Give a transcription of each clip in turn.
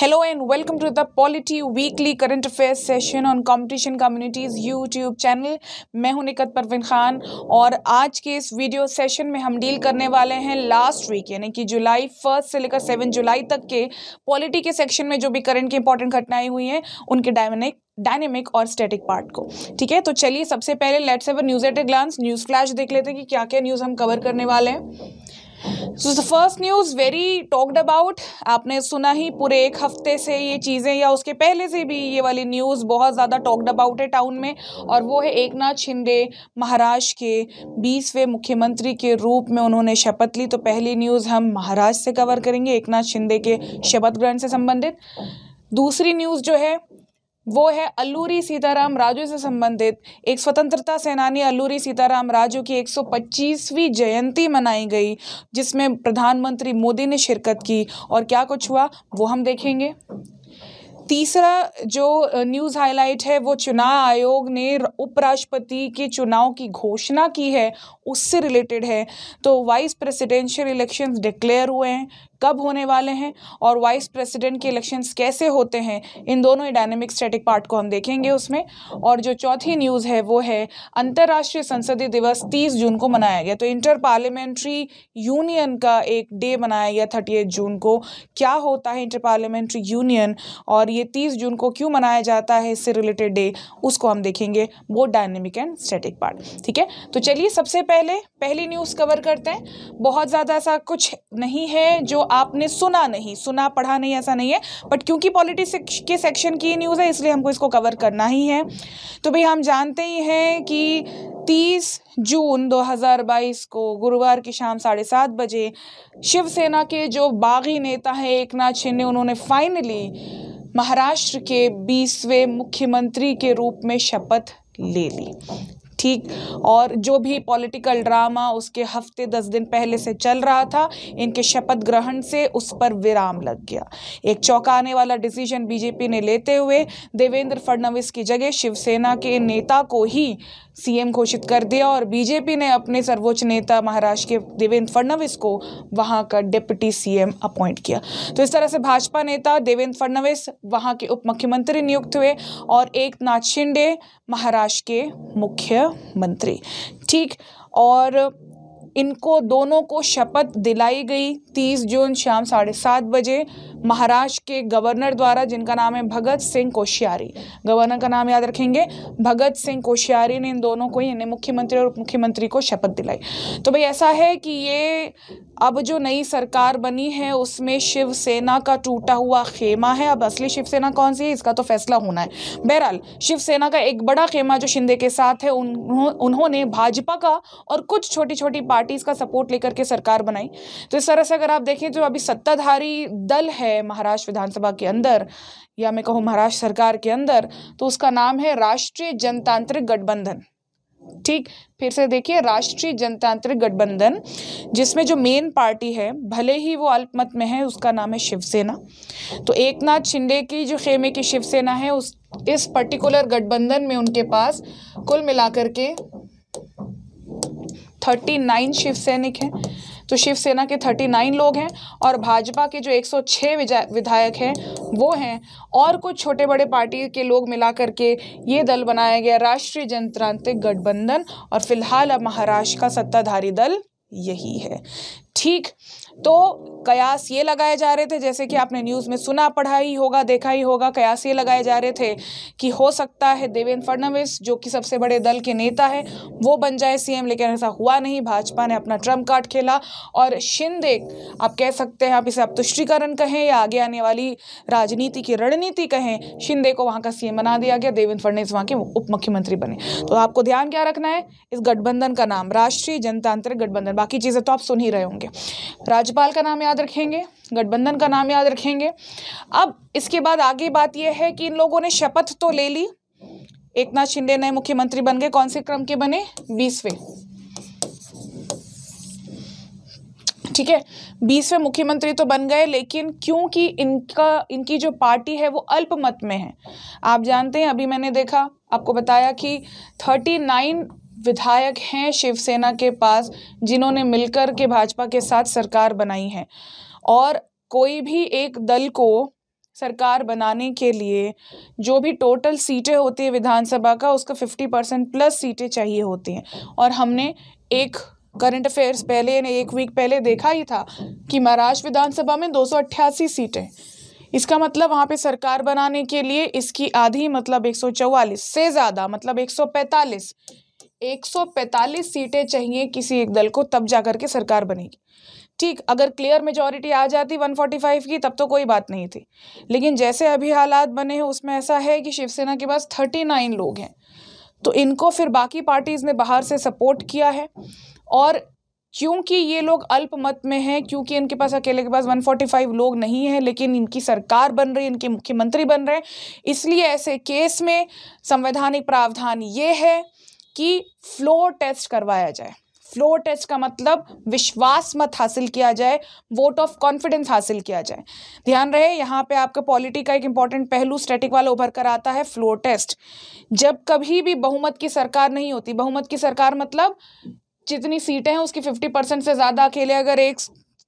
Hello and welcome to the polity weekly current affairs session on competition communities YouTube channel मैं हूं निकत परवीन खान और आज के इस वीडियो सेशन में हम डील करने वाले हैं लास्ट वीक यानी कि जुलाई फर्स्ट से लेकर सेवन जुलाई तक के पॉलिटी के सेक्शन में जो भी करंट की इंपॉर्टेंट घटनाएं हुई हैं उनके डायमेनिक डायनेमिक और स्टैटिक पार्ट को ठीक है तो चलिए सबसे पहले let's have news at a glance news flash देख लेते हैं कि क्या क्या न्यूज़ हम कवर करने वाले हैं so the first news very talked about आपने सुना ही पूरे एक हफ्ते से ये चीज़ें या उसके पहले से भी ये वाली न्यूज़ बहुत ज़्यादा टॉक्ड अबाउट है टाउन में और वो है एक नाथ शिंदे महाराष्ट्र के बीसवें मुख्यमंत्री के रूप में उन्होंने शपथ ली तो पहली न्यूज़ हम महाराष्ट्र से कवर करेंगे एक नाथ शिंदे के शपथ ग्रहण से संबंधित दूसरी न्यूज़ जो है वो है अल्लूरी सीताराम राजू से संबंधित एक स्वतंत्रता सेनानी अल्लूरी सीताराम राजू की 125वीं जयंती मनाई गई जिसमें प्रधानमंत्री मोदी ने शिरकत की और क्या कुछ हुआ वो हम देखेंगे तीसरा जो न्यूज़ हाईलाइट है वो चुनाव आयोग ने उपराष्ट्रपति के चुनाव की घोषणा की है उससे रिलेटेड है तो वाइस प्रेसिडेंशियल इलेक्शंस डिक्लेयर हुए हैं कब होने वाले हैं और वाइस प्रेसिडेंट के इलेक्शंस कैसे होते हैं इन दोनों डायनेमिक स्टैटिक पार्ट को हम देखेंगे उसमें और जो चौथी न्यूज़ है वो है अंतर्राष्ट्रीय संसदीय दिवस 30 जून को मनाया गया तो इंटर पार्लियामेंट्री यूनियन का एक डे मनाया गया थर्टी जून को क्या होता है इंटर पार्लियामेंट्री यूनियन और ये तीस जून को क्यों मनाया जाता है इससे रिलेटेड डे उसको हम देखेंगे वो डायनेमिक एंड स्टेटिक पार्ट ठीक है तो चलिए सबसे पहले पहली न्यूज़ कवर करते हैं बहुत ज़्यादा ऐसा कुछ नहीं है जो आपने सुना नहीं सुना पढ़ा नहीं ऐसा नहीं है बट क्योंकि पॉलिटिक्स के सेक्शन की न्यूज़ है इसलिए हमको इसको कवर करना ही है तो भाई हम जानते ही हैं कि 30 जून 2022 को गुरुवार की शाम साढ़े सात बजे शिवसेना के जो बागी नेता हैं एक नाथ शिंदे उन्होंने फाइनली महाराष्ट्र के बीसवें मुख्यमंत्री के रूप में शपथ ले ली ठीक और जो भी पॉलिटिकल ड्रामा उसके हफ्ते दस दिन पहले से चल रहा था इनके शपथ ग्रहण से उस पर विराम लग गया एक चौंकाने वाला डिसीजन बीजेपी ने लेते हुए देवेंद्र फडणवीस की जगह शिवसेना के नेता को ही सीएम घोषित कर दिया और बीजेपी ने अपने सर्वोच्च नेता महाराष्ट्र के देवेंद्र फडणवीस को वहाँ का डिप्टी सीएम अपॉइंट किया तो इस तरह से भाजपा नेता देवेंद्र फडणवीस वहाँ के उप मुख्यमंत्री नियुक्त हुए और एक नाथ शिंदे महाराष्ट्र के मुख्य मंत्री ठीक और इनको दोनों को शपथ दिलाई गई 30 जून शाम साढ़े सात बजे महाराष्ट्र के गवर्नर द्वारा जिनका नाम है भगत सिंह कोश्यारी गवर्नर का नाम याद रखेंगे भगत सिंह कोश्यारी ने इन दोनों को ही इन्हें मुख्यमंत्री और उप मुख्यमंत्री को शपथ दिलाई तो भाई ऐसा है कि ये अब जो नई सरकार बनी है उसमें शिवसेना का टूटा हुआ खेमा है अब असली शिवसेना कौन सी है इसका तो फैसला होना है बहरहाल शिवसेना का एक बड़ा खेमा जो शिंदे के साथ है उन्हों, उन्होंने भाजपा का और कुछ छोटी छोटी पार्टीज का सपोर्ट लेकर के सरकार बनाई तो इस तरह से अगर आप देखें जो तो अभी सत्ताधारी दल है महाराष्ट्र विधानसभा के अंदर या मैं कहूँ महाराष्ट्र सरकार के अंदर तो उसका नाम है राष्ट्रीय जनतांत्रिक गठबंधन ठीक फिर से देखिए राष्ट्रीय जनतांत्रिक गठबंधन जिसमें जो मेन पार्टी है भले ही वो अल्पमत में है उसका नाम है शिवसेना तो एक नाथ शिंदे की जो खेमे की शिवसेना है उस इस पर्टिकुलर गठबंधन में उनके पास कुल मिलाकर के थर्टी नाइन शिव सैनिक हैं तो शिवसेना के थर्टी नाइन लोग हैं और भाजपा के जो एक सौ छः विधायक हैं वो हैं और कुछ छोटे बड़े पार्टी के लोग मिला करके ये दल बनाया गया राष्ट्रीय जनतांत्रिक गठबंधन और फिलहाल अब महाराष्ट्र का सत्ताधारी दल यही है ठीक तो कयास ये लगाए जा रहे थे जैसे कि आपने न्यूज़ में सुना पढ़ा ही होगा देखा ही होगा कयास ये लगाए जा रहे थे कि हो सकता है देवेंद्र फडणवीस जो कि सबसे बड़े दल के नेता है वो बन जाए सीएम लेकिन ऐसा हुआ नहीं भाजपा ने अपना ट्रम्प कार्ड खेला और शिंदे आप कह सकते हैं आप इसे अब तुष्टिकरण कहें या आगे आने वाली राजनीति की रणनीति कहें शिंदे को वहाँ का सीएम बना दिया गया देवेंद्र फडणवीस वहाँ के उप मुख्यमंत्री बने तो आपको ध्यान क्या रखना है इस गठबंधन का नाम राष्ट्रीय जनतांत्रिक गठबंधन बाकी चीज़ें तो आप सुन ही रहे होंगे राज्यपाल का नाम याद याद रखेंगे गठबंधन का नाम याद रखेंगे अब इसके बाद आगे बात यह है कि इन लोगों ने शपथ तो ले ली एक नाथ शिंदे नए मुख्यमंत्री बन गए कौन से क्रम के बने बीसवें ठीक है बीसवें मुख्यमंत्री तो बन गए लेकिन क्योंकि इनका इनकी जो पार्टी है वो अल्पमत में है आप जानते हैं अभी मैंने देखा आपको बताया कि थर्टी नाइन विधायक हैं शिवसेना के पास जिन्होंने मिलकर के भाजपा के साथ सरकार बनाई है और कोई भी एक दल को सरकार बनाने के लिए जो भी टोटल सीटें होती है विधानसभा का उसका फिफ्टी परसेंट प्लस सीटें चाहिए होती हैं और हमने एक करंट अफेयर्स पहले ने एक वीक पहले देखा ही था कि महाराष्ट्र विधानसभा में दो सीटें इसका मतलब वहाँ पे सरकार बनाने के लिए इसकी आधी मतलब 144 से ज़्यादा मतलब 145 145 सीटें चाहिए किसी एक दल को तब जा के सरकार बनेगी ठीक अगर क्लियर मेजोरिटी आ जाती 145 की तब तो कोई बात नहीं थी लेकिन जैसे अभी हालात बने हैं उसमें ऐसा है कि शिवसेना के पास 39 लोग हैं तो इनको फिर बाकी पार्टीज़ ने बाहर से सपोर्ट किया है और क्योंकि ये लोग अल्पमत में हैं क्योंकि इनके पास अकेले के पास 145 लोग नहीं हैं लेकिन इनकी सरकार बन रही इनके मुख्यमंत्री बन रहे हैं इसलिए ऐसे केस में संवैधानिक प्रावधान ये है कि फ्लो टेस्ट करवाया जाए फ्लो टेस्ट का मतलब विश्वास मत हासिल किया जाए वोट ऑफ कॉन्फिडेंस हासिल किया जाए ध्यान रहे यहाँ पे आपके पॉलिटी का एक इंपॉर्टेंट पहलू स्टैटिक वाला उभर कर आता है फ्लो टेस्ट जब कभी भी बहुमत की सरकार नहीं होती बहुमत की सरकार मतलब जितनी सीटें हैं उसकी फिफ्टी परसेंट से ज़्यादा अकेले अगर एक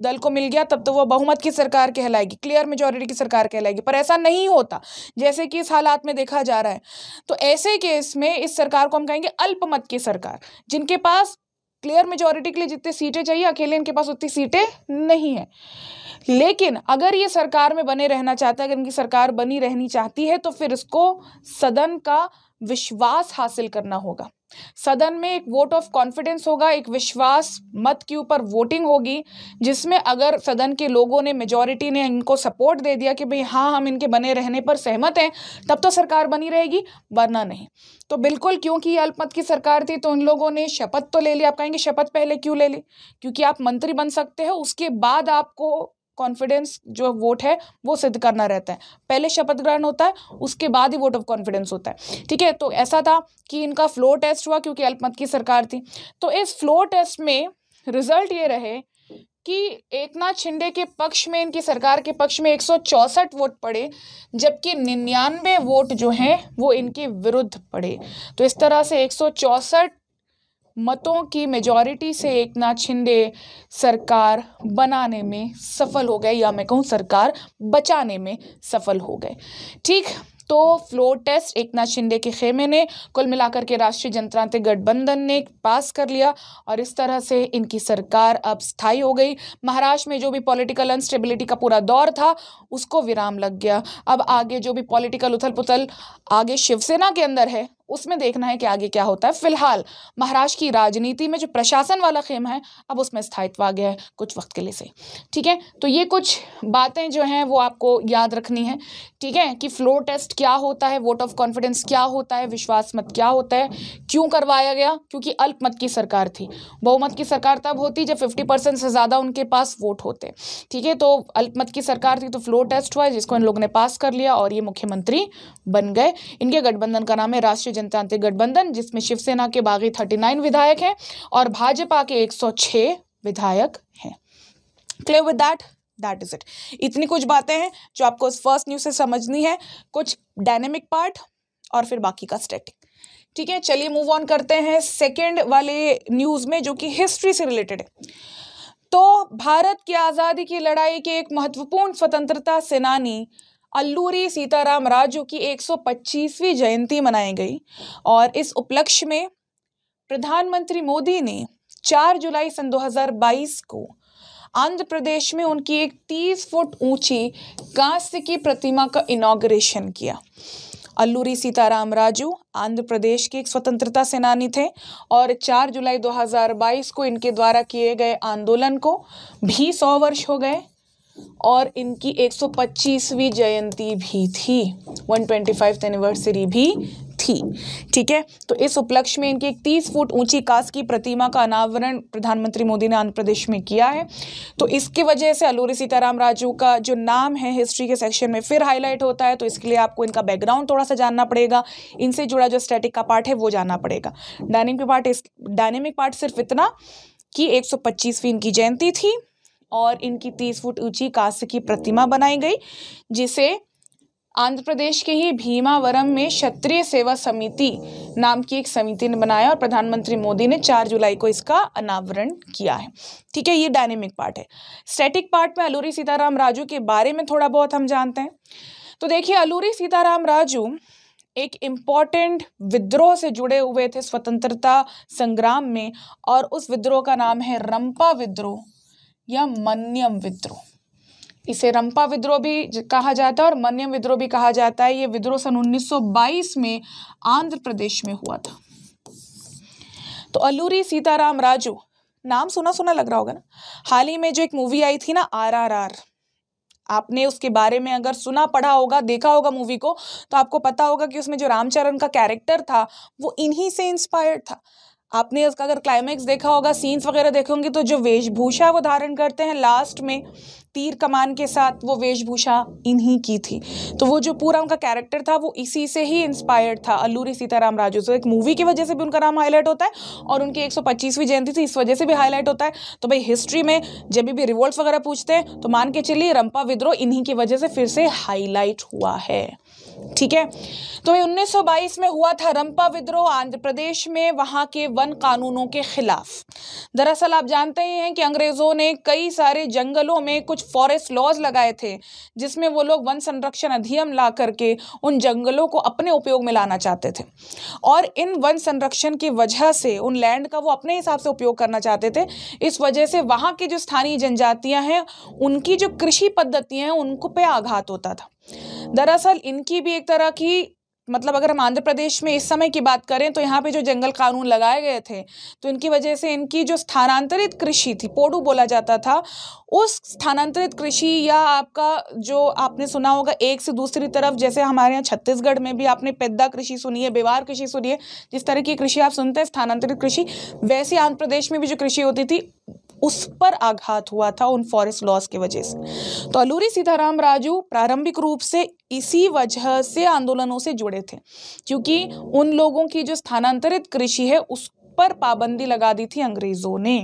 दल को मिल गया तब तो वो बहुमत की सरकार कहलाएगी क्लियर मेजोरिटी की सरकार कहलाएगी पर ऐसा नहीं होता जैसे कि इस हालात में देखा जा रहा है तो ऐसे केस में इस सरकार को हम कहेंगे अल्पमत की सरकार जिनके पास क्लियर मेजोरिटी के लिए जितनी सीटें चाहिए अकेले इनके पास उतनी सीटें नहीं है लेकिन अगर ये सरकार में बने रहना चाहता है अगर इनकी सरकार बनी रहनी चाहती है तो फिर इसको सदन का विश्वास हासिल करना होगा सदन में एक वोट ऑफ कॉन्फिडेंस होगा एक विश्वास मत के ऊपर वोटिंग होगी जिसमें अगर सदन के लोगों ने मेजोरिटी ने इनको सपोर्ट दे दिया कि भाई हाँ हम इनके बने रहने पर सहमत हैं तब तो सरकार बनी रहेगी वरना नहीं तो बिल्कुल क्योंकि ये अल्पमत की सरकार थी तो इन लोगों ने शपथ तो ले ली आप कहेंगे शपथ पहले क्यों ले ली क्योंकि आप मंत्री बन सकते हो उसके बाद आपको कॉन्फिडेंस जो वोट है वो सिद्ध करना रहता है पहले शपथ ग्रहण होता है उसके बाद ही वोट ऑफ कॉन्फिडेंस होता है ठीक है तो ऐसा था कि इनका फ्लो टेस्ट हुआ क्योंकि अल्पमत की सरकार थी तो इस फ्लो टेस्ट में रिजल्ट ये रहे कि एक नाथ शिंदे के पक्ष में इनकी सरकार के पक्ष में एक वोट पड़े जबकि निन्यानवे वोट जो हैं वो इनके विरुद्ध पड़े तो इस तरह से एक मतों की मेजॉरिटी से एक नाथ शिंदे सरकार बनाने में सफल हो गए या मैं कहूँ सरकार बचाने में सफल हो गए ठीक तो फ्लोर टेस्ट एक नाथ शिंदे के खेमे ने कुल मिलाकर के राष्ट्रीय जनतांत्रिक गठबंधन ने पास कर लिया और इस तरह से इनकी सरकार अब स्थायी हो गई महाराष्ट्र में जो भी पॉलिटिकल अनस्टेबिलिटी का पूरा दौर था उसको विराम लग गया अब आगे जो भी पॉलिटिकल उथल पुथल आगे शिवसेना के अंदर है उसमें देखना है कि आगे क्या होता है फिलहाल महाराष्ट्र की राजनीति में जो प्रशासन वाला खेमा है अब उसमें स्थायित्व आ गया है कुछ वक्त के लिए से ठीक है तो ये कुछ बातें जो हैं वो आपको याद रखनी है ठीक है कि फ्लोर टेस्ट क्या होता है वोट ऑफ कॉन्फिडेंस क्या होता है विश्वास मत क्या होता है क्यों करवाया गया क्योंकि अल्पमत की सरकार थी बहुमत की सरकार तब होती जब फिफ्टी परसेंट से ज़्यादा उनके पास वोट होते ठीक है तो अल्पमत की सरकार थी तो फ्लोर टेस्ट हुआ जिसको इन लोगों ने पास कर लिया और ये मुख्यमंत्री बन गए इनके गठबंधन का नाम है राष्ट्रीय जनतांत्रिक गठबंधन जिसमें शिवसेना के बागी 39 विधायक हैं और भाजपा के 106 विधायक हैं clear with that that is it इतनी कुछ बातें हैं जो आपको इस फर्स्ट न्यूज से समझनी है कुछ डायनेमिक पार्ट और फिर बाकी का स्टेटिक ठीक है चलिए मूव ऑन करते हैं सेकेंड वाले न्यूज़ में जो कि हिस्ट्री से रिलेटेड है तो भारत की आज़ादी की लड़ाई के एक महत्वपूर्ण स्वतंत्रता सेनानी अल्लूरी सीताराम राजू की 125वीं जयंती मनाई गई और इस उपलक्ष्य में प्रधानमंत्री मोदी ने 4 जुलाई सन 2022 को आंध्र प्रदेश में उनकी एक 30 फुट ऊंची कांस्य की प्रतिमा का इनाग्रेशन किया अल्लूरी सीताराम राजू आंध्र प्रदेश के एक स्वतंत्रता सेनानी थे और 4 जुलाई 2022 को इनके द्वारा किए गए आंदोलन को भी सौ वर्ष हो गए और इनकी 125वीं जयंती भी थी 125th एनिवर्सरी भी थी ठीक है तो इस उपलक्ष्य में इनकी एक तीस फुट ऊंची कास की प्रतिमा का अनावरण प्रधानमंत्री मोदी ने आंध्र प्रदेश में किया है तो इसकी वजह से अलूरी सीताराम राजू का जो नाम है हिस्ट्री के सेक्शन में फिर हाईलाइट होता है तो इसके लिए आपको इनका बैकग्राउंड थोड़ा सा जानना पड़ेगा इनसे जुड़ा जो स्टैटिक का पार्ट है वो जानना पड़ेगा डायनेमिक पार्ट इस डायनेमिक पार्ट सिर्फ इतना कि 125वीं इनकी जयंती थी और इनकी तीस फुट ऊंची कांस्य की प्रतिमा बनाई गई जिसे आंध्र प्रदेश के ही भीमावरम में क्षत्रिय सेवा समिति नाम की एक समिति ने बनाया और प्रधानमंत्री मोदी ने 4 जुलाई को इसका अनावरण किया है ठीक है ये डायनेमिक पार्ट है स्टैटिक पार्ट में अलूरी सीताराम राजू के बारे में थोड़ा बहुत हम जानते हैं तो देखिए अलूरी सीताराम राजू एक इम्पॉर्टेंट विद्रोह से जुड़े हुए थे स्वतंत्रता संग्राम में और उस विद्रोह का नाम है रंपा विद्रोह या मन्यम विद्रोह इसे रंपा विद्रोह भी कहा जाता है और मन्यम विद्रोह भी कहा जाता है ये विद्रोह सन 1922 में आंध्र प्रदेश में हुआ था तो अल्लूरी सीताराम राजू नाम सुना सुना लग रहा होगा ना हाल ही में जो एक मूवी आई थी ना आर आर आर आपने उसके बारे में अगर सुना पढ़ा होगा देखा होगा मूवी को तो आपको पता होगा कि उसमें जो रामचरण का कैरेक्टर था वो इन्हीं से इंस्पायर्ड था आपने इसका अगर क्लाइमैक्स देखा होगा सीन्स वगैरह देखे होंगे तो जो वेशभूषा वो धारण करते हैं लास्ट में तीर कमान के साथ वो वेशभूषा इन्हीं की थी तो वो जो पूरा उनका कैरेक्टर था वो इसी से ही इंस्पायर्ड था अल्लूरी सीताराम राजू से एक मूवी की वजह से भी उनका नाम हाईलाइट होता है और उनकी एक जयंती थी इस वजह से भी हाईलाइट होता है तो भाई हिस्ट्री में जब भी रिवोल्ट वगैरह पूछते हैं तो मान के चलिए रंपा विद्रोह इन्हीं की वजह से फिर से हाईलाइट हुआ है ठीक है तो ये 1922 में हुआ था रंपा विद्रोह आंध्र प्रदेश में वहाँ के वन कानूनों के खिलाफ दरअसल आप जानते ही हैं कि अंग्रेज़ों ने कई सारे जंगलों में कुछ फॉरेस्ट लॉज लगाए थे जिसमें वो लोग वन संरक्षण अधिनियम ला करके उन जंगलों को अपने उपयोग में लाना चाहते थे और इन वन संरक्षण की वजह से उन लैंड का वो अपने हिसाब से उपयोग करना चाहते थे इस वजह से वहाँ की जो स्थानीय जनजातियाँ हैं उनकी जो कृषि पद्धतियाँ हैं उनको पे आघात होता था दरअसल इनकी भी एक तरह की मतलब अगर हम आंध्र प्रदेश में इस समय की बात करें तो यहाँ पे जो जंगल कानून लगाए गए थे तो इनकी वजह से इनकी जो स्थानांतरित कृषि थी पोडू बोला जाता था उस स्थानांतरित कृषि या आपका जो आपने सुना होगा एक से दूसरी तरफ जैसे हमारे यहाँ छत्तीसगढ़ में भी आपने पैदा कृषि सुनी है बेवार कृषि सुनी है जिस तरह की कृषि आप सुनते हैं स्थानांतरित कृषि वैसे आंध्र प्रदेश में भी जो कृषि होती थी उस पर आघात हुआ था उन फॉरेस्ट लॉस की वजह से तो अलूरी सीताराम राजू प्रारंभिक रूप से इसी वजह से आंदोलनों से जुड़े थे क्योंकि उन लोगों की जो स्थानांतरित कृषि है उस पर पाबंदी लगा दी थी अंग्रेज़ों ने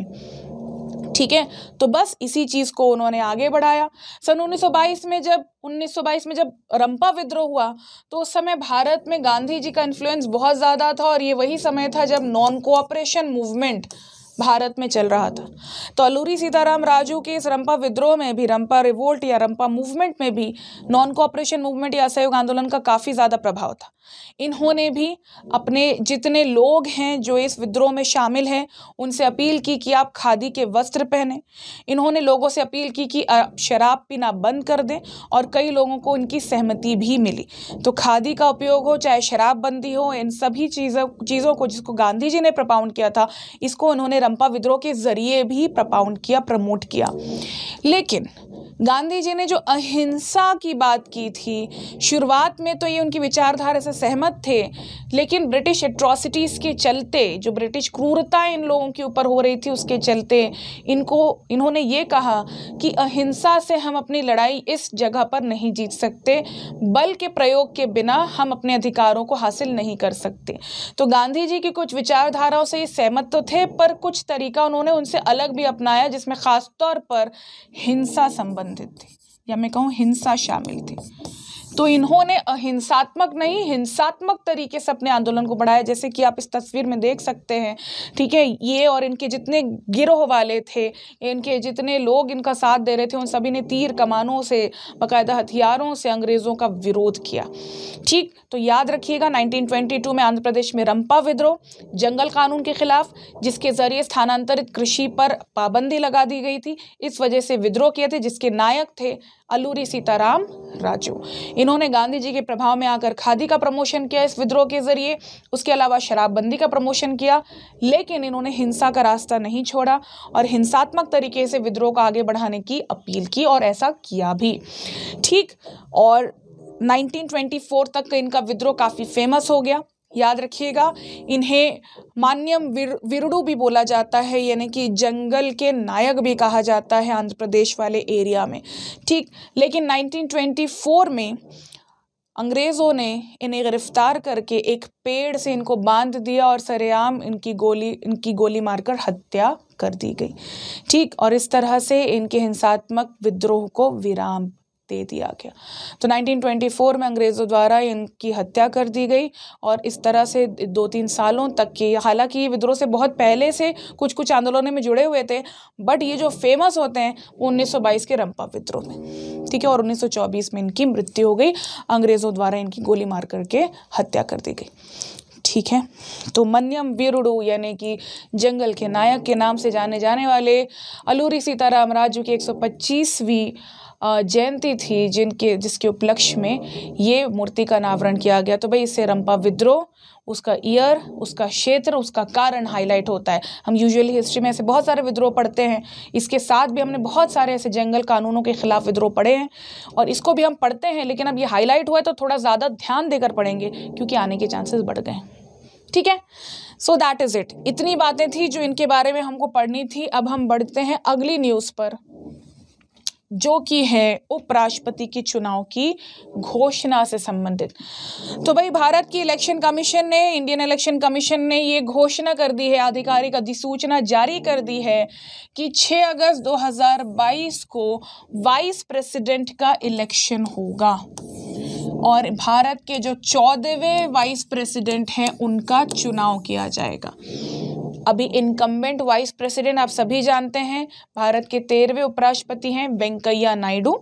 ठीक है तो बस इसी चीज़ को उन्होंने आगे बढ़ाया सन 1922 में जब 1922 में जब रंपा विद्रोह हुआ तो उस समय भारत में गांधी जी का इन्फ्लुएंस बहुत ज़्यादा था और ये वही समय था जब नॉन कोऑपरेशन मूवमेंट भारत में चल रहा था तो अलूरी सीताराम राजू के इस रंपा विद्रोह में भी रंपा रिवोल्ट या रंपा मूवमेंट में भी नॉन कोऑपरेशन मूवमेंट या असहयोग आंदोलन का काफ़ी ज़्यादा प्रभाव था इन्होंने भी अपने जितने लोग हैं जो इस विद्रोह में शामिल हैं उनसे अपील की कि आप खादी के वस्त्र पहने इन्होंने लोगों से अपील की कि शराब पीना बंद कर दें और कई लोगों को इनकी सहमति भी मिली तो खादी का उपयोग हो चाहे शराबबंदी हो इन सभी चीज़ों चीज़ों को जिसको गांधी जी ने प्रपाउंड किया था इसको उन्होंने रंपा विद्रोह के ज़रिए भी प्रपाउंड किया प्रमोट किया लेकिन गांधी जी ने जो अहिंसा की बात की थी शुरुआत में तो ये उनकी विचारधारा से सहमत थे लेकिन ब्रिटिश एट्रॉसिटीज़ के चलते जो ब्रिटिश क्रूरता इन लोगों के ऊपर हो रही थी उसके चलते इनको इन्होंने ये कहा कि अहिंसा से हम अपनी लड़ाई इस जगह पर नहीं जीत सकते बल के प्रयोग के बिना हम अपने अधिकारों को हासिल नहीं कर सकते तो गांधी जी की कुछ विचारधाराओं से ये सहमत तो थे पर कुछ तरीका उन्होंने उनसे अलग भी अपनाया जिसमें ख़ासतौर पर हिंसा संबंध संबंधित थी या मैं कहूँ हिंसा शामिल थी तो इन्होंने अहिंसात्मक नहीं हिंसात्मक तरीके से अपने आंदोलन को बढ़ाया जैसे कि आप इस तस्वीर में देख सकते हैं ठीक है ये और इनके जितने गिरोह वाले थे इनके जितने लोग इनका साथ दे रहे थे उन सभी ने तीर कमानों से बाकायदा हथियारों से अंग्रेज़ों का विरोध किया ठीक तो याद रखिएगा 1922 में आंध्र प्रदेश में रंपा विद्रोह जंगल कानून के खिलाफ जिसके ज़रिए स्थानांतरित कृषि पर पाबंदी लगा दी गई थी इस वजह से विद्रोह किए थे जिसके नायक थे अल्लूरी सीताराम राजू इन्होंने गांधी जी के प्रभाव में आकर खादी का प्रमोशन किया इस विद्रोह के जरिए उसके अलावा शराबबंदी का प्रमोशन किया लेकिन इन्होंने हिंसा का रास्ता नहीं छोड़ा और हिंसात्मक तरीके से विद्रोह को आगे बढ़ाने की अपील की और ऐसा किया भी ठीक और 1924 तक इनका विद्रोह काफ़ी फेमस हो गया याद रखिएगा इन्हें मान्यम विर, विरुडु भी बोला जाता है यानी कि जंगल के नायक भी कहा जाता है आंध्र प्रदेश वाले एरिया में ठीक लेकिन 1924 में अंग्रेज़ों ने इन्हें गिरफ्तार करके एक पेड़ से इनको बांध दिया और सरेआम इनकी गोली इनकी गोली मारकर हत्या कर दी गई ठीक और इस तरह से इनके हिंसात्मक विद्रोह को विराम दे दिया गया तो 1924 में अंग्रेज़ों द्वारा इनकी हत्या कर दी गई और इस तरह से दो तीन सालों तक की हालांकि ये विद्रोह से बहुत पहले से कुछ कुछ आंदोलनों में जुड़े हुए थे बट ये जो फेमस होते हैं वो उन्नीस के रंपा विद्रोह में ठीक है और उन्नीस में इनकी मृत्यु हो गई अंग्रेज़ों द्वारा इनकी गोली मार करके हत्या कर दी गई ठीक है तो मन्यम वीरुडु यानी कि जंगल के नायक के नाम से जाने जाने वाले अलूरी सीताराम राजू की 125वीं जयंती थी जिनके जिसके उपलक्ष्य में ये मूर्ति का अनावरण किया गया तो भाई इससे रंपा विद्रोह उसका ईयर उसका क्षेत्र उसका कारण हाईलाइट होता है हम यूजुअली हिस्ट्री में ऐसे बहुत सारे विद्रोह पढ़ते हैं इसके साथ भी हमने बहुत सारे ऐसे जंगल कानूनों के खिलाफ विद्रोह पढ़े हैं और इसको भी हम पढ़ते हैं लेकिन अब ये हाईलाइट हुआ है तो थोड़ा ज़्यादा ध्यान देकर पढ़ेंगे क्योंकि आने के चांसेस बढ़ गए हैं ठीक है सो दैट इज़ इट इतनी बातें थी जो इनके बारे में हमको पढ़नी थी अब हम बढ़ते हैं अगली न्यूज़ पर जो कि है उपराष्ट्रपति के चुनाव की घोषणा से संबंधित तो भाई भारत की इलेक्शन कमीशन ने इंडियन इलेक्शन कमीशन ने ये घोषणा कर दी है आधिकारिक अधिसूचना जारी कर दी है कि 6 अगस्त 2022 को वाइस प्रेसिडेंट का इलेक्शन होगा और भारत के जो चौदहवें वाइस प्रेसिडेंट हैं उनका चुनाव किया जाएगा अभी इनकम्बेंट वाइस प्रेसिडेंट आप सभी जानते हैं भारत के तेरहवें उपराष्ट्रपति हैं वेंकैया नायडू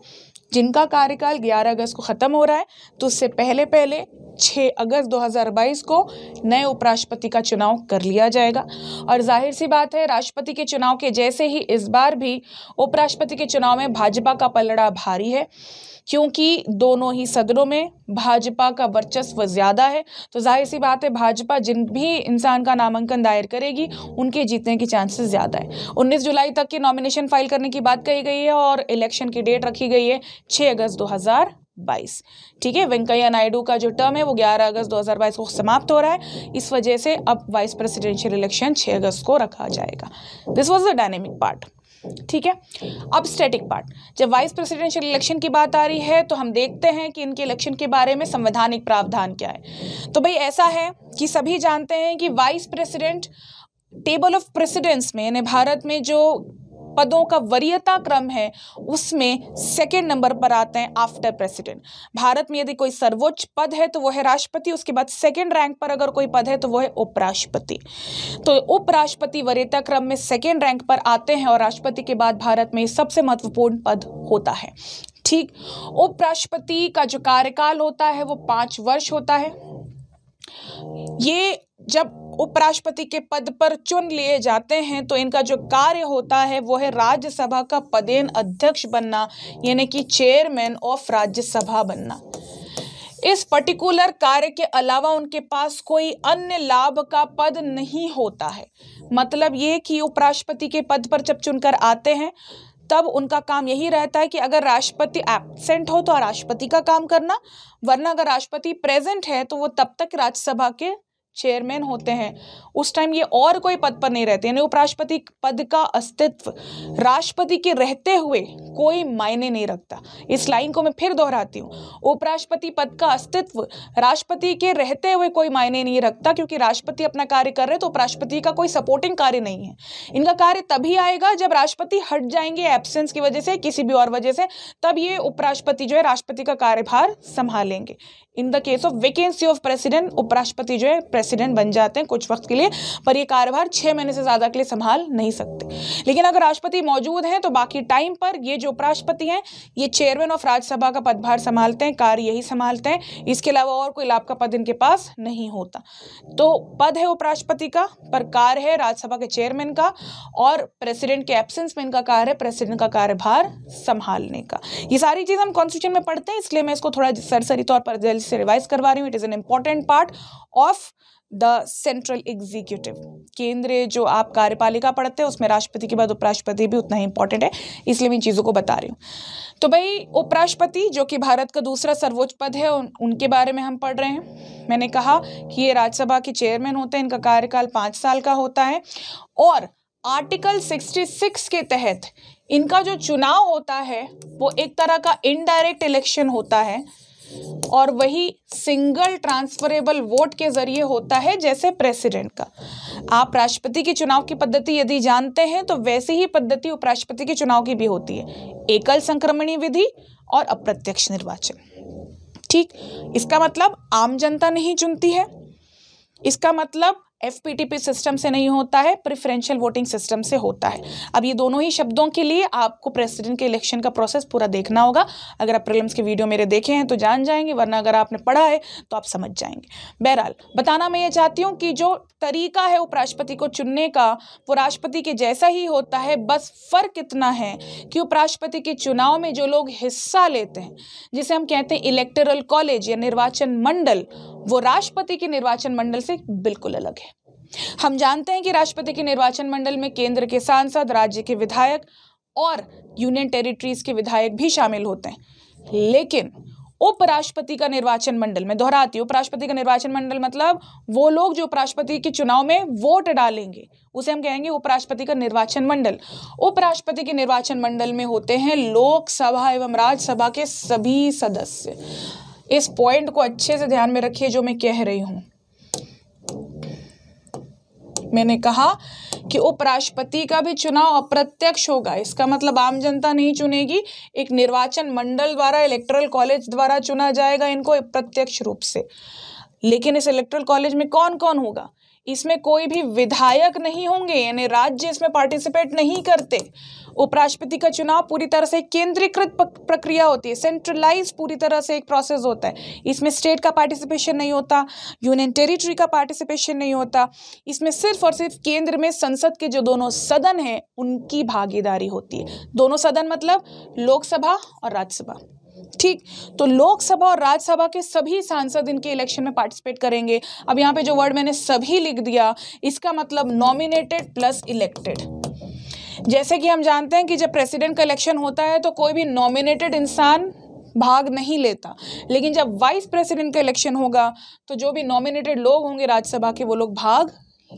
जिनका कार्यकाल 11 अगस्त को ख़त्म हो रहा है तो उससे पहले पहले छः अगस्त 2022 को नए उपराष्ट्रपति का चुनाव कर लिया जाएगा और जाहिर सी बात है राष्ट्रपति के चुनाव के जैसे ही इस बार भी उपराष्ट्रपति के चुनाव में भाजपा का पलड़ा भारी है क्योंकि दोनों ही सदनों में भाजपा का वर्चस्व ज़्यादा है तो जाहिर सी बात है भाजपा जिन भी इंसान का नामांकन दायर करेगी उनके जीतने के चांसेस ज़्यादा है 19 जुलाई तक की नॉमिनेशन फाइल करने की बात कही गई है और इलेक्शन की डेट रखी गई है 6 अगस्त 2000 2022 ठीक है वेंकैया नायडू का जो टर्म है वो 11 अगस्त 2022 को समाप्त हो रहा है इस वजह से अब वाइस प्रेसिडेंशियल इलेक्शन 6 अगस्त को रखा जाएगा this was the dynamic part ठीक है अब स्टैटिक पार्ट जब वाइस प्रेसिडेंशियल इलेक्शन की बात आ रही है तो हम देखते हैं कि इनके इलेक्शन के बारे में संवैधानिक प्रावधान क्या है तो भाई ऐसा है कि सभी जानते हैं कि vice president table of precedence में यानी भारत में जो पदों का वरीयता क्रम है उसमें सेकेंड नंबर पर आते हैं आफ्टर प्रेसिडेंट भारत में यदि कोई सर्वोच्च पद है तो वह है राष्ट्रपति उसके बाद सेकेंड रैंक पर अगर कोई पद है तो वह है उपराष्ट्रपति तो उपराष्ट्रपति वरीयता क्रम में सेकेंड रैंक पर आते हैं और राष्ट्रपति के बाद भारत में सबसे महत्वपूर्ण पद होता है ठीक उपराष्ट्रपति का जो कार्यकाल होता है वो पाँच वर्ष होता है ये जब उपराष्ट्रपति के पद पर चुन लिए जाते हैं तो इनका जो कार्य होता है वो है राज्यसभा का पदेन अध्यक्ष बनना यानी कि चेयरमैन ऑफ राज्यसभा बनना इस पर्टिकुलर कार्य के अलावा उनके पास कोई अन्य लाभ का पद नहीं होता है मतलब ये कि उपराष्ट्रपति के पद पर जब चुनकर आते हैं तब उनका काम यही रहता है कि अगर राष्ट्रपति एबसेंट हो तो राष्ट्रपति का काम करना वरना अगर राष्ट्रपति प्रेजेंट है तो वो तब तक राज्यसभा के चेयरमैन होते हैं उस टाइम ये और कोई पद पर नहीं रहते यानी उपराष्ट्रपति पद का अस्तित्व राष्ट्रपति के रहते हुए कोई मायने नहीं रखता इस लाइन को मैं फिर दोहराती हूँ उपराष्ट्रपति पद का अस्तित्व राष्ट्रपति के रहते हुए कोई मायने नहीं रखता क्योंकि राष्ट्रपति अपना कार्य कर रहे तो उपराष्ट्रपति का कोई सपोर्टिंग कार्य नहीं है इनका कार्य तभी आएगा जब राष्ट्रपति हट जाएंगे एबसेंस की वजह से किसी भी और वजह से तब ये उपराष्ट्रपति जो है राष्ट्रपति का कार्यभार संभालेंगे in the case of vacancy of president उपराष्ट्रपति जो है प्रेसिडेंट बन जाते हैं कुछ वक्त के लिए पर यह कार्यभार छह महीने से ज़्यादा के लिए संभाल नहीं सकते लेकिन अगर राष्ट्रपति मौजूद हैं तो बाकी टाइम पर ये जो उपराष्ट्रपति हैं ये चेयरमैन ऑफ राज्यसभा का पदभार संभालते हैं कार्य यही संभालते हैं इसके अलावा और कोई लाभ का पद इनके पास नहीं होता तो पद है उपराष्ट्रपति का पर कार्य है राज्यसभा के चेयरमैन का और प्रेसिडेंट के एब्सेंस में इनका कार्य है प्रेसिडेंट का कार्यभार संभालने का ये सारी चीज़ हम कॉन्स्टिट्यूशन में पढ़ते हैं इसलिए मैं इसको थोड़ा सरसरी तौर पर जल्द से रिवाइज करवा रही हूँ it is an important part of the central executive केंद्रीय जो आप कार्यपालिका पढ़ते हैं उसमें राष्ट्रपति के बाद उपराष्ट्रपति भी उतना ही इंपॉर्टेंट है इसलिए मैं इन चीज़ों को बता रही हूँ तो भाई उपराष्ट्रपति जो कि भारत का दूसरा सर्वोच्च पद है उन, उनके बारे में हम पढ़ रहे हैं मैंने कहा कि ये राज्यसभा के चेयरमैन होते हैं इनका कार्यकाल पाँच साल का होता है और आर्टिकल 66 के तहत इनका जो चुनाव होता है वो एक तरह का इनडायरेक्ट इलेक्शन होता है और वही सिंगल ट्रांसफरेबल वोट के जरिए होता है जैसे प्रेसिडेंट का आप राष्ट्रपति के चुनाव की पद्धति यदि जानते हैं तो वैसी ही पद्धति उपराष्ट्रपति के चुनाव की भी होती है एकल संक्रमणीय विधि और अप्रत्यक्ष निर्वाचन ठीक इसका मतलब आम जनता नहीं चुनती है इसका मतलब एफ सिस्टम से नहीं होता है प्रिफरेंशियल वोटिंग सिस्टम से होता है अब ये दोनों ही शब्दों के लिए आपको प्रेसिडेंट के इलेक्शन का प्रोसेस पूरा देखना होगा अगर आप प्रिलम्स के वीडियो मेरे देखे हैं तो जान जाएंगे वरना अगर आपने पढ़ा है तो आप समझ जाएंगे बहरहाल बताना मैं ये चाहती हूँ कि जो तरीका है उपराष्ट्रपति को चुनने का वो राष्ट्रपति के जैसा ही होता है बस फ़र्क इतना है कि उपराष्ट्रपति के चुनाव में जो लोग हिस्सा लेते हैं जिसे हम कहते हैं इलेक्टोरल कॉलेज या निर्वाचन मंडल वो राष्ट्रपति के निर्वाचन मंडल से बिल्कुल अलग है हम जानते हैं कि राष्ट्रपति के निर्वाचन मंडल में केंद्र के सांसद राज्य के विधायक और यूनियन टेरिटरीज के विधायक भी शामिल होते हैं लेकिन उपराष्ट्रपति का निर्वाचन मंडल में दोहराती हूँ उपराष्ट्रपति का निर्वाचन मंडल मतलब वो लोग जो उपराष्ट्रपति के चुनाव में वोट डालेंगे उसे हम कहेंगे उपराष्ट्रपति का निर्वाचन मंडल उपराष्ट्रपति के निर्वाचन मंडल में होते हैं लोकसभा एवं राज्यसभा के सभी सदस्य इस पॉइंट को अच्छे से ध्यान में रखिए जो मैं कह रही हूँ मैंने कहा कि उपराष्ट्रपति का भी चुनाव अप्रत्यक्ष होगा इसका मतलब आम जनता नहीं चुनेगी एक निर्वाचन मंडल द्वारा इलेक्ट्रल कॉलेज द्वारा चुना जाएगा इनको प्रत्यक्ष रूप से लेकिन इस इलेक्ट्रल कॉलेज में कौन कौन होगा इसमें कोई भी विधायक नहीं होंगे यानी राज्य इसमें पार्टिसिपेट नहीं करते उपराष्ट्रपति का चुनाव पूरी तरह से केंद्रीकृत प्रक्रिया होती है सेंट्रलाइज पूरी तरह से एक प्रोसेस होता है इसमें स्टेट का पार्टिसिपेशन नहीं होता यूनियन टेरिटरी का पार्टिसिपेशन नहीं होता इसमें सिर्फ और सिर्फ केंद्र में संसद के जो दोनों सदन हैं उनकी भागीदारी होती है दोनों सदन मतलब लोकसभा और राज्यसभा ठीक तो लोकसभा और राज्यसभा के सभी सांसद इनके इलेक्शन में पार्टिसिपेट करेंगे अब यहाँ पे जो वर्ड मैंने सभी लिख दिया इसका मतलब नॉमिनेटेड प्लस इलेक्टेड जैसे कि हम जानते हैं कि जब प्रेसिडेंट का इलेक्शन होता है तो कोई भी नॉमिनेटेड इंसान भाग नहीं लेता लेकिन जब वाइस प्रेसिडेंट का इलेक्शन होगा तो जो भी नॉमिनेटेड लोग होंगे राज्यसभा के वो लोग भाग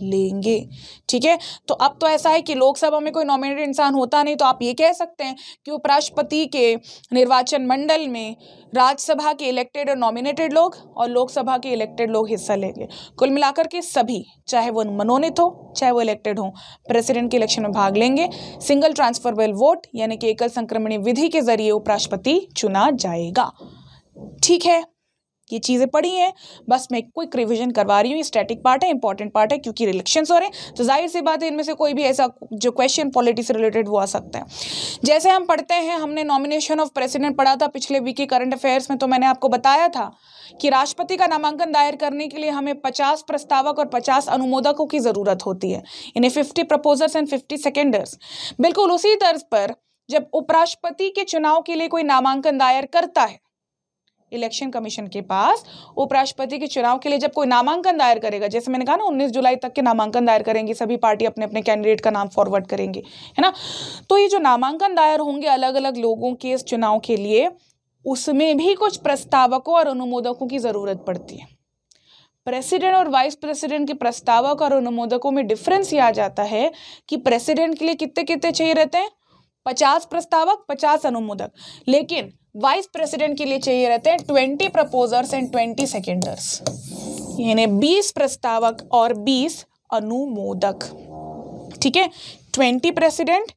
लेंगे हम्म। ठीक है तो अब तो ऐसा है कि लोकसभा में कोई नॉमिनेटेड इंसान होता नहीं तो आप ये कह सकते हैं कि उपराष्ट्रपति के निर्वाचन मंडल में राज्यसभा के इलेक्टेड और नॉमिनेटेड लोग और लोकसभा के इलेक्टेड लोग हिस्सा लेंगे कुल मिलाकर के सभी चाहे वो मनोनीत हो चाहे वो इलेक्टेड हो प्रेसिडेंट के इलेक्शन में भाग लेंगे सिंगल ट्रांसफरबल वोट यानी कि एकल संक्रमणीय विधि के जरिए उपराष्ट्रपति चुना जाएगा ठीक है ये चीज़ें पढ़ी हैं बस मैं क्विक रिविजन करवा रही हूँ ये स्टैटिक पार्ट है इंपॉर्टेंट पार्ट है क्योंकि रिलेक्शन हो रहे हैं तो जाहिर सी बात है इनमें से कोई भी ऐसा जो क्वेश्चन पॉलिटिक्स से रिलेटेड वो आ सकता है जैसे हम पढ़ते हैं हमने नॉमिनेशन ऑफ प्रेसिडेंट पढ़ा था पिछले वीक के करंट अफेयर्स में तो मैंने आपको बताया था कि राष्ट्रपति का नामांकन दायर करने के लिए हमें पचास प्रस्तावक और पचास अनुमोदकों की ज़रूरत होती है इन्हें fifty proposers and fifty seconders बिल्कुल उसी तर्ज पर जब उपराष्ट्रपति के चुनाव के लिए कोई नामांकन दायर करता है इलेक्शन कमीशन के पास उपराष्ट्रपति के चुनाव के लिए जब कोई नामांकन दायर करेगा जैसे मैंने कहा ना 19 जुलाई तक के नामांकन दायर करेंगे सभी पार्टी अपने अपने कैंडिडेट का नाम फॉरवर्ड करेंगे है ना तो ये जो नामांकन दायर होंगे अलग अलग लोगों के इस चुनाव के लिए उसमें भी कुछ प्रस्तावकों और अनुमोदकों की ज़रूरत पड़ती है प्रेसिडेंट और वाइस प्रेसिडेंट के प्रस्तावक और अनुमोदकों में डिफरेंस ये आ जाता है कि प्रेसिडेंट के लिए कितने कितने चाहिए रहते हैं पचास प्रस्तावक पचास अनुमोदक लेकिन वाइस प्रेसिडेंट के लिए चाहिए रहते हैं twenty proposers and twenty seconders यानी बीस प्रस्तावक और बीस अनुमोदक ठीक है twenty president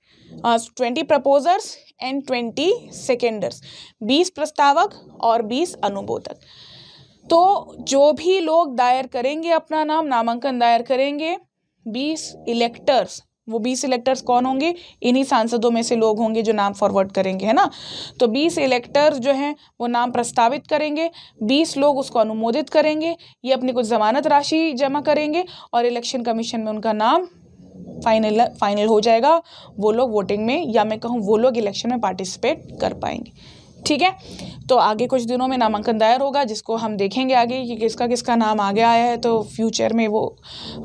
twenty proposers and twenty seconders बीस प्रस्तावक और बीस अनुमोदक तो जो भी लोग दायर करेंगे अपना नाम नामांकन दायर करेंगे बीस इलेक्टर्स वो बीस इलेक्टर्स कौन होंगे इन्हीं सांसदों में से लोग होंगे जो नाम फॉरवर्ड करेंगे है ना तो बीस इलेक्टर्स जो हैं वो नाम प्रस्तावित करेंगे बीस लोग उसको अनुमोदित करेंगे ये अपनी कुछ जमानत राशि जमा करेंगे और इलेक्शन कमीशन में उनका नाम फाइनल फाइनल हो जाएगा वो लोग वोटिंग में या मैं कहूँ वो लोग इलेक्शन में पार्टिसिपेट कर पाएंगे ठीक है तो आगे कुछ दिनों में नामांकन दायर होगा जिसको हम देखेंगे आगे कि किसका किसका नाम आगे आया है तो फ्यूचर में वो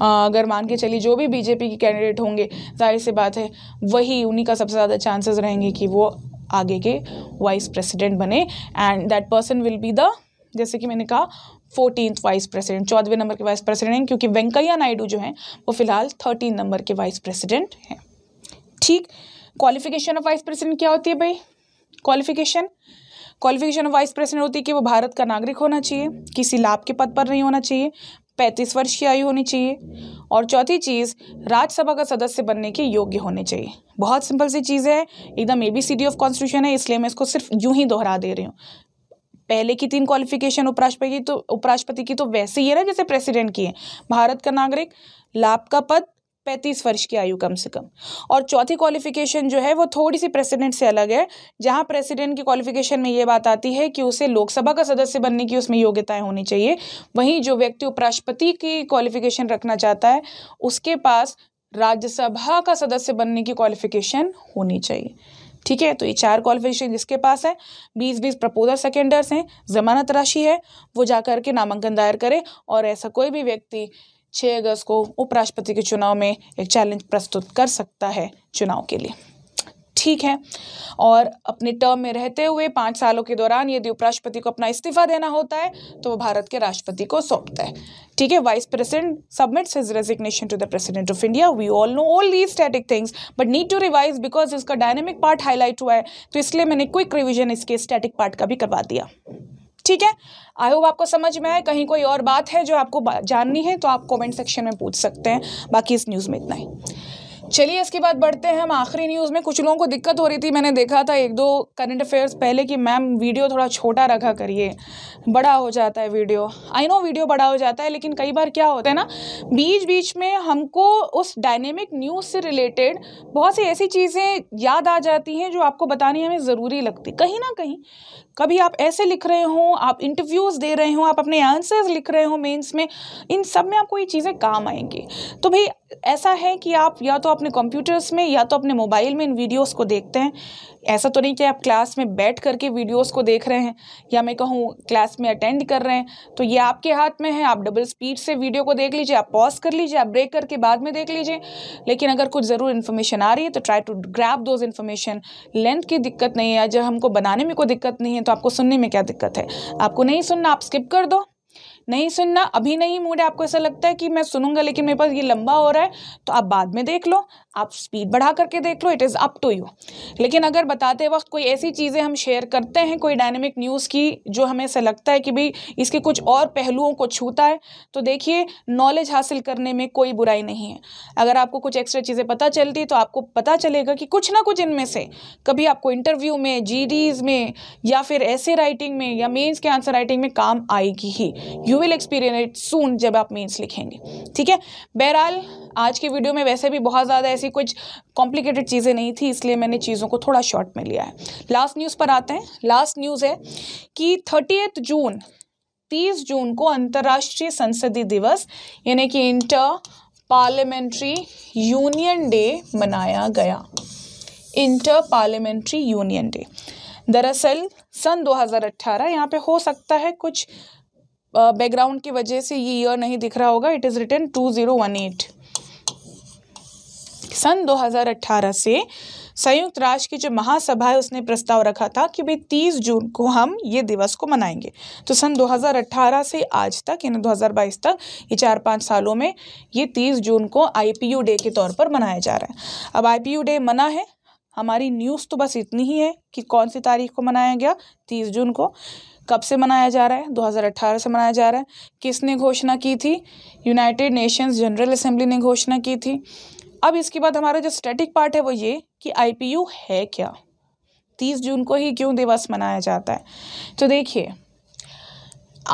अगर मान के चलिए जो भी बीजेपी के कैंडिडेट होंगे जाहिर सी बात है वही उन्हीं का सबसे ज़्यादा चांसेस रहेंगे कि वो आगे के वाइस प्रेसिडेंट बने and that person will be the जैसे कि मैंने कहा फोर्टीन वाइस प्रेसिडेंट चौदहवें नंबर के वाइस प्रेसिडेंट हैं क्योंकि वेंकैया नायडू जो हैं वो फिलहाल थर्टीन नंबर के वाइस प्रेसिडेंट हैं ठीक क्वालिफिकेशन ऑफ वाइस प्रेसिडेंट क्या होती है भाई क्वालिफिकेशन क्वालिफिकेशन वाइस प्रेसिडेंट होती है कि वो भारत का नागरिक होना चाहिए किसी लाभ के पद पर नहीं होना चाहिए पैंतीस वर्ष की आयु होनी चाहिए और चौथी चीज़ राज्यसभा का सदस्य बनने के योग्य होने चाहिए बहुत सिंपल सी चीज़ है एकदम A B C D of constitution है इसलिए मैं इसको सिर्फ यूं ही दोहरा दे रही हूँ पहले की तीन क्वालिफिकेशन उपराष्ट्रपति तो उपराष्ट्रपति की तो वैसे ही है ना जैसे प्रेसिडेंट की है भारत का नागरिक लाभ का पद पैंतीस वर्ष की आयु कम से कम और चौथी क्वालिफिकेशन जो है वो थोड़ी सी प्रेसिडेंट से अलग है जहाँ प्रेसिडेंट की क्वालिफिकेशन में ये बात आती है कि उसे लोकसभा का सदस्य बनने की उसमें योग्यताएं होनी चाहिए वहीं जो व्यक्ति उपराष्ट्रपति की क्वालिफिकेशन रखना चाहता है उसके पास राज्यसभा का सदस्य बनने की क्वालिफिकेशन होनी चाहिए ठीक है तो ये चार क्वालिफिकेशन जिसके पास है बीस बीस प्रपोजल सेकेंडर्स हैं जमानत राशि है वो जा करके नामांकन दायर करे और ऐसा कोई भी व्यक्ति छः अगस्त को उपराष्ट्रपति के चुनाव में एक चैलेंज प्रस्तुत कर सकता है चुनाव के लिए ठीक है और अपने टर्म में रहते हुए पाँच सालों के दौरान यदि उपराष्ट्रपति को अपना इस्तीफा देना होता है तो वो भारत के राष्ट्रपति को सौंपता है ठीक है vice president submits his resignation to the president of India we all know all the static things but need to revise because इसका डायनेमिक पार्ट हाईलाइट हुआ है तो इसलिए मैंने क्विक रिविजन इसके स्टैटिक पार्ट का भी करवा दिया ठीक है आई होप आपको समझ में आए कहीं कोई और बात है जो आपको जाननी है तो आप कमेंट सेक्शन में पूछ सकते हैं बाकी इस न्यूज़ में इतना ही चलिए इसके बाद बढ़ते हैं हम आखिरी न्यूज़ में कुछ लोगों को दिक्कत हो रही थी मैंने देखा था एक दो करंट अफेयर्स पहले कि मैम वीडियो थोड़ा छोटा रखा करिए बड़ा हो जाता है वीडियो आई नो वीडियो बड़ा हो जाता है लेकिन कई बार क्या होता है ना बीच बीच में हमको उस डायनेमिक न्यूज़ से रिलेटेड बहुत सी ऐसी चीज़ें याद आ जाती हैं जो आपको बतानी हमें ज़रूरी लगती कहीं ना कहीं कभी आप ऐसे लिख रहे हो आप इंटरव्यूज़ दे रहे हो आप अपने आंसर्स लिख रहे हो मेंस में इन सब में आपको ये चीज़ें काम आएंगी तो भाई ऐसा है कि आप या तो अपने कंप्यूटर्स में या तो अपने मोबाइल में इन वीडियोस को देखते हैं ऐसा तो नहीं कि आप क्लास में बैठ करके वीडियोस को देख रहे हैं या मैं कहूँ क्लास में अटेंड कर रहे हैं तो ये आपके हाथ में है आप डबल स्पीड से वीडियो को देख लीजिए आप पॉज कर लीजिए आप ब्रेक करके बाद में देख लीजिए लेकिन अगर कुछ ज़रूर इन्फॉर्मेशन आ रही है तो try to grasp those information length की दिक्कत नहीं है या जब हमको बनाने में कोई दिक्कत नहीं है हैं तो आपको सुनने में क्या दिक्कत है आपको नहीं सुनना आप स्किप कर दो नहीं सुनना अभी नहीं मूड है आपको ऐसा लगता है कि मैं सुनूंगा लेकिन मेरे पास ये लंबा हो रहा है तो आप बाद में देख लो आप स्पीड बढ़ा करके देख लो it is up to you लेकिन अगर बताते वक्त कोई ऐसी चीज़ें हम शेयर करते हैं कोई डायनेमिक न्यूज़ की जो हमें ऐसा लगता है कि भाई इसके कुछ और पहलुओं को छूता है तो देखिए नॉलेज हासिल करने में कोई बुराई नहीं है अगर आपको कुछ एक्स्ट्रा चीज़ें पता चलती तो आपको पता चलेगा कि कुछ ना कुछ इनमें से कभी आपको इंटरव्यू में जी में या फिर ऐसे राइटिंग में या मेन्स के आंसर राइटिंग में काम आएगी ही you will experience it soon जब आप मेन्स लिखेंगे ठीक है बहरहाल आज की वीडियो में वैसे भी बहुत ज़्यादा ऐसी कुछ कॉम्प्लिकेटेड चीज़ें नहीं थी इसलिए मैंने चीज़ों को थोड़ा शॉर्ट में लिया है लास्ट न्यूज़ पर आते हैं लास्ट न्यूज़ है कि थर्टी जून तीस जून को अंतर्राष्ट्रीय संसदीय दिवस यानी कि इंटर पार्लियामेंट्री यूनियन डे मनाया गया इंटर पार्लियामेंट्री यूनियन डे दरअसल सन 2018 यहाँ पे हो सकता है कुछ बैकग्राउंड की वजह से ये ईयर नहीं दिख रहा होगा it is return to zero one eight सन 2018 से संयुक्त राष्ट्र की जो महासभा है उसने प्रस्ताव रखा था कि भाई 30 जून को हम ये दिवस को मनाएंगे तो सन 2018 से आज तक यानी 2022 तक ये चार पाँच सालों में ये 30 जून को आईपीयू डे के तौर पर मनाया जा रहा है अब आईपीयू डे मना है हमारी न्यूज़ तो बस इतनी ही है कि कौन सी तारीख को मनाया गया तीस जून को कब से मनाया जा रहा है 2018 से मनाया जा रहा है किसने घोषणा की थी यूनाइटेड नेशंस जनरल असेंबली ने घोषणा की थी अब इसके बाद हमारा जो स्टैटिक पार्ट है वो ये कि आईपीयू है क्या तीस जून को ही क्यों दिवस मनाया जाता है तो देखिए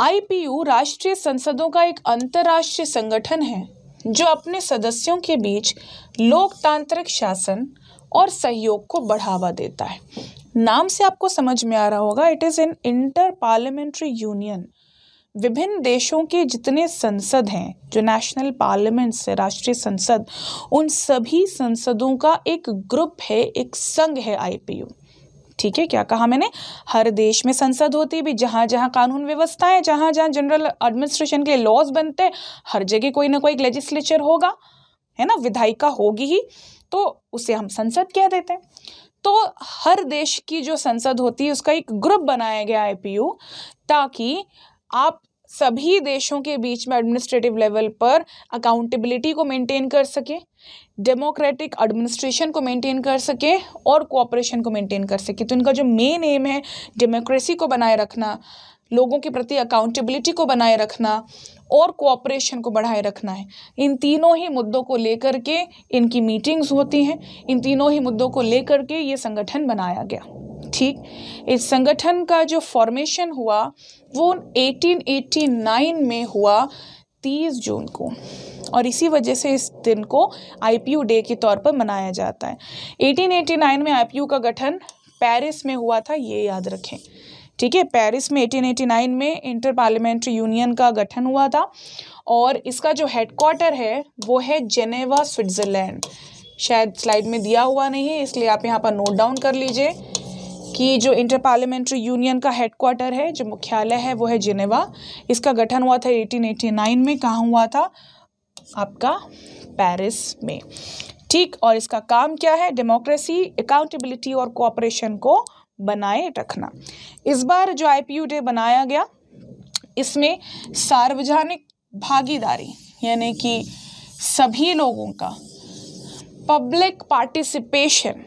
आईपीयू राष्ट्रीय संसदों का एक अंतर्राष्ट्रीय संगठन है जो अपने सदस्यों के बीच लोकतांत्रिक शासन और सहयोग को बढ़ावा देता है नाम से आपको समझ में आ रहा होगा it is an inter parliamentary union विभिन्न देशों के जितने संसद हैं जो नेशनल पार्लियामेंट्स है राष्ट्रीय संसद उन सभी संसदों का एक ग्रुप है एक संघ है आईपीयू ठीक है क्या कहा मैंने हर देश में संसद होती है भी जहाँ जहाँ कानून है जहाँ जहाँ जनरल एडमिनिस्ट्रेशन के लिए लॉज बनते हैं हर जगह कोई ना कोई एक लेजिस्लेचर होगा है ना विधायिका होगी ही तो उसे हम संसद कह देते हैं तो हर देश की जो संसद होती है उसका एक ग्रुप बनाया गया आईपीयू ताकि आप सभी देशों के बीच में एडमिनिस्ट्रेटिव लेवल पर अकाउंटेबिलिटी को मेंटेन कर सके डेमोक्रेटिक एडमिनिस्ट्रेशन को मेंटेन कर सके और कोऑपरेशन को मेंटेन कर सके तो इनका जो मेन एम है डेमोक्रेसी को बनाए रखना लोगों के प्रति अकाउंटेबिलिटी को बनाए रखना और कोऑपरेशन को बढ़ाए रखना है इन तीनों ही मुद्दों को लेकर के इनकी मीटिंग्स होती हैं इन तीनों ही मुद्दों को लेकर के ये संगठन बनाया गया ठीक इस संगठन का जो फॉर्मेशन हुआ वो 1889 में हुआ 30 जून को और इसी वजह से इस दिन को आईपीयू डे के तौर पर मनाया जाता है 1889 में आईपीयू का गठन पेरिस में हुआ था ये याद रखें ठीक है पेरिस में 1889 में इंटर पार्लियामेंट्री यूनियन का गठन हुआ था और इसका जो हेडक्वार्टर है वो है जेनेवा स्विट्ज़रलैंड शायद स्लाइड में दिया हुआ नहीं है इसलिए आप यहाँ पर नोट डाउन कर लीजिए कि जो इंटर पार्लियामेंट्री यूनियन का हेडक्वार्टर है जो मुख्यालय है वो है जिनेवा इसका गठन हुआ था 1889 में कहाँ हुआ था आपका पेरिस में ठीक और इसका काम क्या है डेमोक्रेसी अकाउंटेबिलिटी और कोऑपरेशन को बनाए रखना इस बार जो आईपीयू डे बनाया गया इसमें सार्वजनिक भागीदारी यानी कि सभी लोगों का पब्लिक पार्टिसिपेशन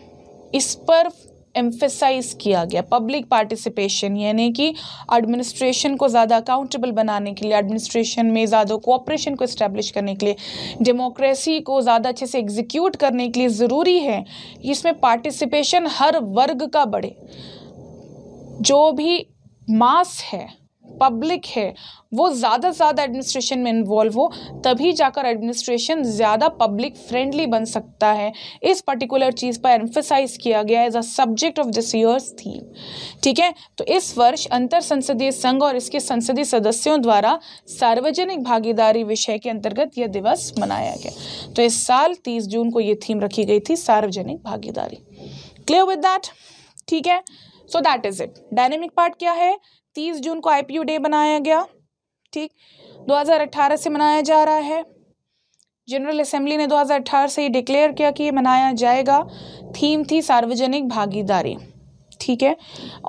इस पर एम्फेसाइज किया गया पब्लिक पार्टिसिपेशन यानी कि एडमिनिस्ट्रेशन को ज़्यादा अकाउंटेबल बनाने के लिए एडमिनिस्ट्रेशन में ज़्यादा कोऑपरेशन को इस्टेब्लिश करने के लिए डेमोक्रेसी को ज़्यादा अच्छे से एग्जीक्यूट करने के लिए ज़रूरी है इसमें पार्टिसिपेशन हर वर्ग का बढ़े जो भी मास है पब्लिक है वो ज़्यादा से ज़्यादा एडमिनिस्ट्रेशन में इन्वॉल्व हो तभी जाकर एडमिनिस्ट्रेशन ज़्यादा पब्लिक फ्रेंडली बन सकता है इस पर्टिकुलर चीज़ पर एम्फेसाइज किया गया as a subject of this year's theme ठीक है तो इस वर्ष अंतर संसदीय संघ और इसके संसदीय सदस्यों द्वारा सार्वजनिक भागीदारी विषय के अंतर्गत यह दिवस मनाया गया तो इस साल तीस जून को ये थीम रखी गई थी सार्वजनिक भागीदारी क्लियर विद दैट ठीक है so that is it dynamic part क्या है तीस जून को आई डे बनाया गया ठीक 2018 से मनाया जा रहा है जनरल असेंबली ने 2018 से ही डिक्लेयर किया कि ये मनाया जाएगा थीम थी सार्वजनिक भागीदारी ठीक है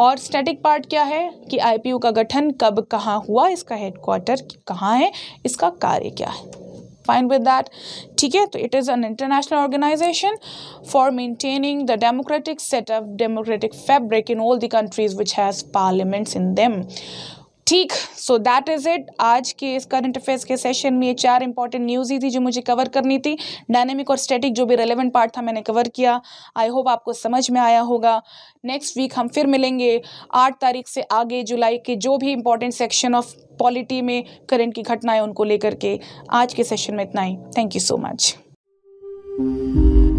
और स्टैटिक पार्ट क्या है कि आईपीयू का गठन कब कहाँ हुआ इसका हेडक्वार्टर कहाँ है इसका कार्य क्या है fine with that ठीक it is an international organization for maintaining the democratic setup democratic fabric in all the countries which has parliaments in them ठीक सो दैट इज़ इट आज के इस करंट अफेयर्स के सेशन में ये चार इंपॉर्टेंट न्यूज़ ही थी जो मुझे कवर करनी थी डायनेमिक और स्टैटिक जो भी रेलेवेंट पार्ट था मैंने कवर किया आई होप आपको समझ में आया होगा नेक्स्ट वीक हम फिर मिलेंगे आठ तारीख से आगे जुलाई के जो भी इंपॉर्टेंट सेक्शन ऑफ पॉलिटी में करंट की घटनाएं उनको लेकर के आज के सेशन में इतना ही थैंक यू सो मच